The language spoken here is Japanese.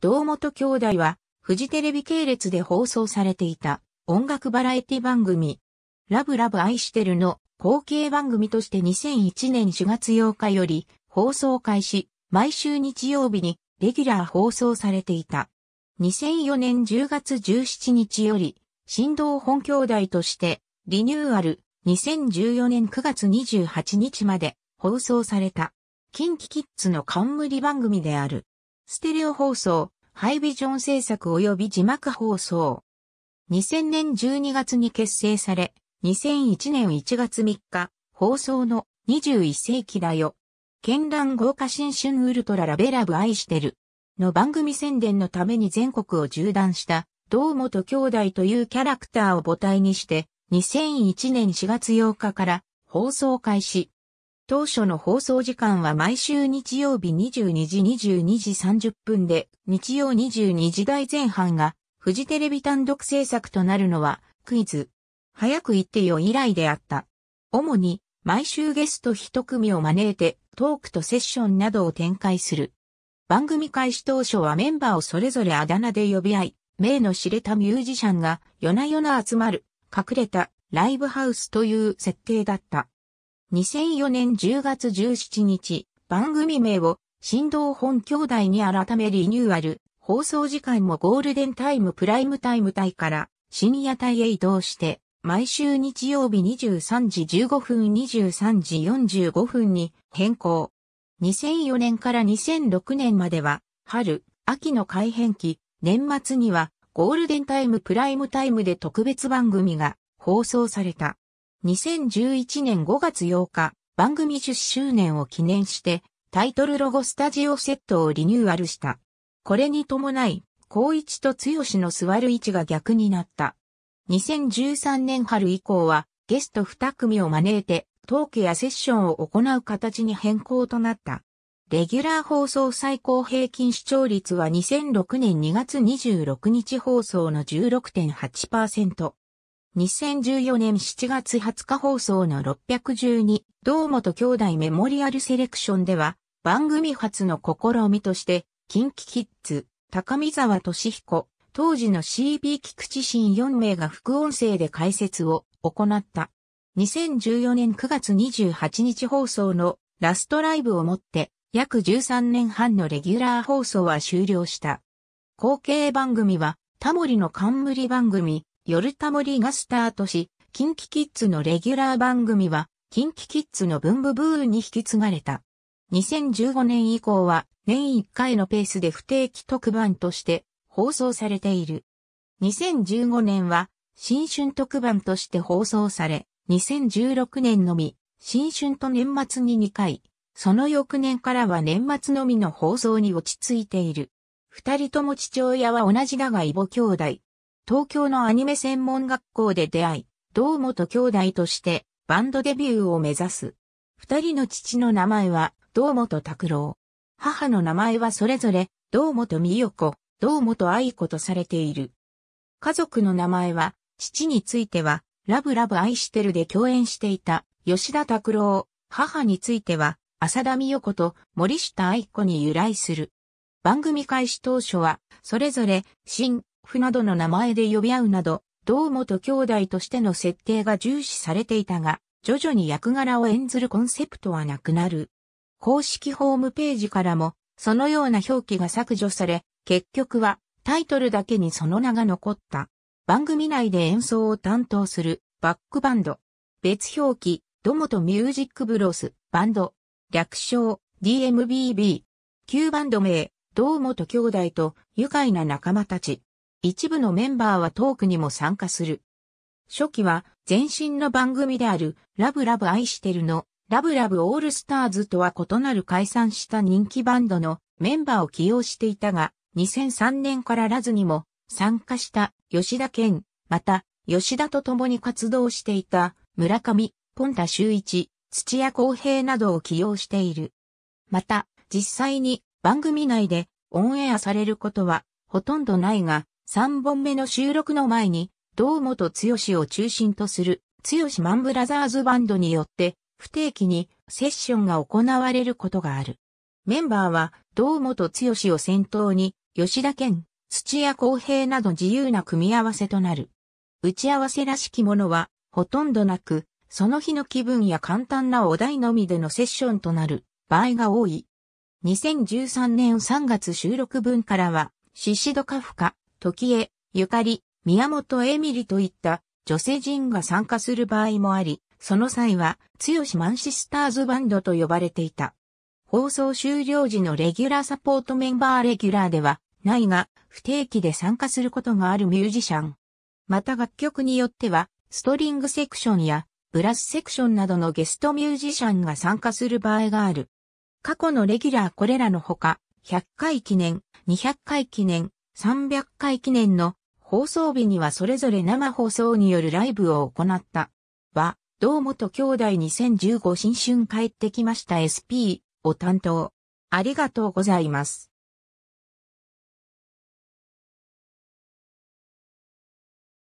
堂本兄弟は、フジテレビ系列で放送されていた音楽バラエティ番組、ラブラブ愛してるの後継番組として2001年4月8日より放送開始、毎週日曜日にレギュラー放送されていた。2004年10月17日より、振動本兄弟としてリニューアル2014年9月28日まで放送された。近畿キッズの冠番組である。ステレオ放送、ハイビジョン制作及び字幕放送。2000年12月に結成され、2001年1月3日、放送の21世紀だよ。絢爛豪華新春ウルトララベラブ愛してる。の番組宣伝のために全国を縦断した、堂本兄弟というキャラクターを母体にして、2001年4月8日から放送開始。当初の放送時間は毎週日曜日22時22時30分で、日曜22時台前半が、フジテレビ単独制作となるのは、クイズ。早く言ってよ以来であった。主に、毎週ゲスト一組を招いて、トークとセッションなどを展開する。番組開始当初はメンバーをそれぞれあだ名で呼び合い、名の知れたミュージシャンが夜な夜な集まる、隠れたライブハウスという設定だった。2004年10月17日、番組名を振動本兄弟に改めリニューアル、放送時間もゴールデンタイムプライムタイム帯から深夜帯へ移動して、毎週日曜日23時15分23時45分に変更。2004年から2006年までは、春、秋の改変期、年末にはゴールデンタイムプライムタイムで特別番組が放送された。2011年5月8日、番組10周年を記念して、タイトルロゴスタジオセットをリニューアルした。これに伴い、高一と剛の座る位置が逆になった。2013年春以降は、ゲスト2組を招いて、トークやセッションを行う形に変更となった。レギュラー放送最高平均視聴率は2006年2月26日放送の16.8%。2014年7月20日放送の612堂本兄弟メモリアルセレクションでは番組初の試みとして近畿キッズ、高見沢俊彦、当時の CB 菊池新4名が副音声で解説を行った。2014年9月28日放送のラストライブをもって約13年半のレギュラー放送は終了した。後継番組はタモリの冠番組、夜たもりがスタートし、キンキキッズのレギュラー番組は、キンキキッズの文部ブーに引き継がれた。2015年以降は、年1回のペースで不定期特番として放送されている。2015年は、新春特番として放送され、2016年のみ、新春と年末に2回、その翌年からは年末のみの放送に落ち着いている。二人とも父親は同じだが異母兄弟、東京のアニメ専門学校で出会い、堂本兄弟としてバンドデビューを目指す。二人の父の名前は堂本拓郎。母の名前はそれぞれ堂本美代子、堂本愛子とされている。家族の名前は、父については、ラブラブ愛してるで共演していた吉田拓郎、母については、浅田美代子と森下愛子に由来する。番組開始当初は、それぞれ、新、フなどの名前で呼び合うなど、堂本兄弟としての設定が重視されていたが、徐々に役柄を演ずるコンセプトはなくなる。公式ホームページからも、そのような表記が削除され、結局はタイトルだけにその名が残った。番組内で演奏を担当するバックバンド。別表記、ドモトミュージックブロス、バンド。略称、DMBB。旧バンド名、堂本兄弟と愉快な仲間たち。一部のメンバーはトークにも参加する。初期は前身の番組であるラブラブ愛してるのラブラブオールスターズとは異なる解散した人気バンドのメンバーを起用していたが2003年からラズにも参加した吉田健、また吉田と共に活動していた村上、ポンタ周一、土屋公平などを起用している。また実際に番組内でオンエアされることはほとんどないが3本目の収録の前に、堂本剛を中心とする、剛マンブラザーズバンドによって、不定期にセッションが行われることがある。メンバーは、堂本剛を先頭に、吉田健、土屋公平など自由な組み合わせとなる。打ち合わせらしきものは、ほとんどなく、その日の気分や簡単なお題のみでのセッションとなる場合が多い。2013年3月収録分からは、シシドカフカ、時江、ゆかり、宮本エミリといった女性陣が参加する場合もあり、その際は、強しマンシスターズバンドと呼ばれていた。放送終了時のレギュラーサポートメンバーレギュラーでは、ないが、不定期で参加することがあるミュージシャン。また楽曲によっては、ストリングセクションや、ブラスセクションなどのゲストミュージシャンが参加する場合がある。過去のレギュラーこれらのほか、100回記念、200回記念、300回記念の放送日にはそれぞれ生放送によるライブを行った。は、堂と兄弟2015新春帰ってきました SP を担当。ありがとうございます。